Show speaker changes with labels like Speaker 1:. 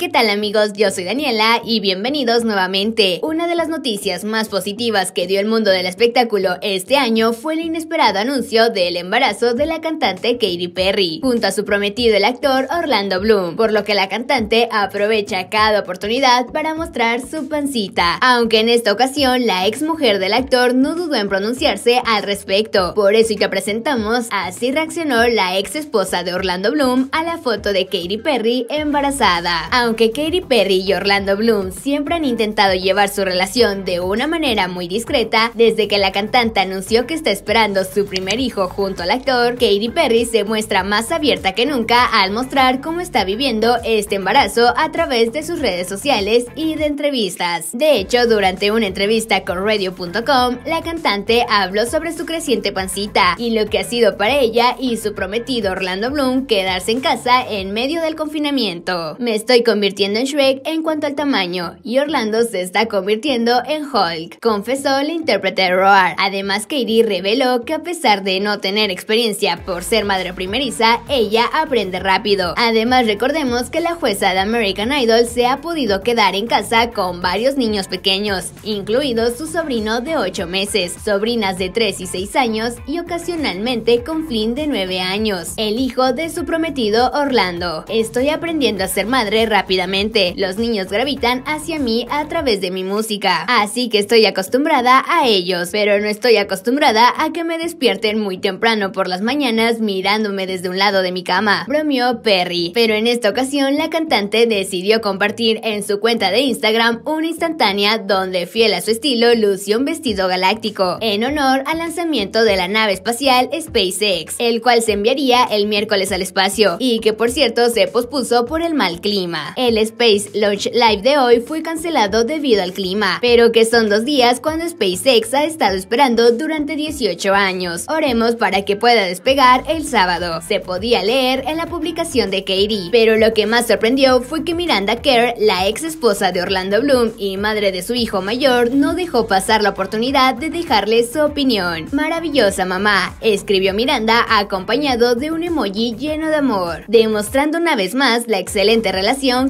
Speaker 1: ¿Qué tal amigos? Yo soy Daniela y bienvenidos nuevamente. Una de las noticias más positivas que dio el mundo del espectáculo este año fue el inesperado anuncio del embarazo de la cantante Katy Perry, junto a su prometido el actor Orlando Bloom, por lo que la cantante aprovecha cada oportunidad para mostrar su pancita, aunque en esta ocasión la ex mujer del actor no dudó en pronunciarse al respecto. Por eso y que presentamos, así reaccionó la ex esposa de Orlando Bloom a la foto de Katy Perry embarazada aunque Katy Perry y Orlando Bloom siempre han intentado llevar su relación de una manera muy discreta, desde que la cantante anunció que está esperando su primer hijo junto al actor, Katy Perry se muestra más abierta que nunca al mostrar cómo está viviendo este embarazo a través de sus redes sociales y de entrevistas. De hecho, durante una entrevista con radio.com, la cantante habló sobre su creciente pancita y lo que ha sido para ella y su prometido Orlando Bloom quedarse en casa en medio del confinamiento. Me estoy con convirtiendo en Shrek en cuanto al tamaño y Orlando se está convirtiendo en Hulk, confesó la intérprete Roar. Además, Katie reveló que a pesar de no tener experiencia por ser madre primeriza, ella aprende rápido. Además, recordemos que la jueza de American Idol se ha podido quedar en casa con varios niños pequeños, incluido su sobrino de 8 meses, sobrinas de 3 y 6 años y ocasionalmente con Flynn de 9 años, el hijo de su prometido Orlando. Estoy aprendiendo a ser madre rápido rápidamente. Los niños gravitan hacia mí a través de mi música, así que estoy acostumbrada a ellos, pero no estoy acostumbrada a que me despierten muy temprano por las mañanas mirándome desde un lado de mi cama, bromeó Perry. Pero en esta ocasión la cantante decidió compartir en su cuenta de Instagram una instantánea donde fiel a su estilo lució un vestido galáctico, en honor al lanzamiento de la nave espacial SpaceX, el cual se enviaría el miércoles al espacio y que por cierto se pospuso por el mal clima el Space Launch Live de hoy fue cancelado debido al clima, pero que son dos días cuando SpaceX ha estado esperando durante 18 años. Oremos para que pueda despegar el sábado. Se podía leer en la publicación de Katie, pero lo que más sorprendió fue que Miranda Kerr, la ex esposa de Orlando Bloom y madre de su hijo mayor, no dejó pasar la oportunidad de dejarle su opinión. Maravillosa mamá, escribió Miranda acompañado de un emoji lleno de amor, demostrando una vez más la excelente relación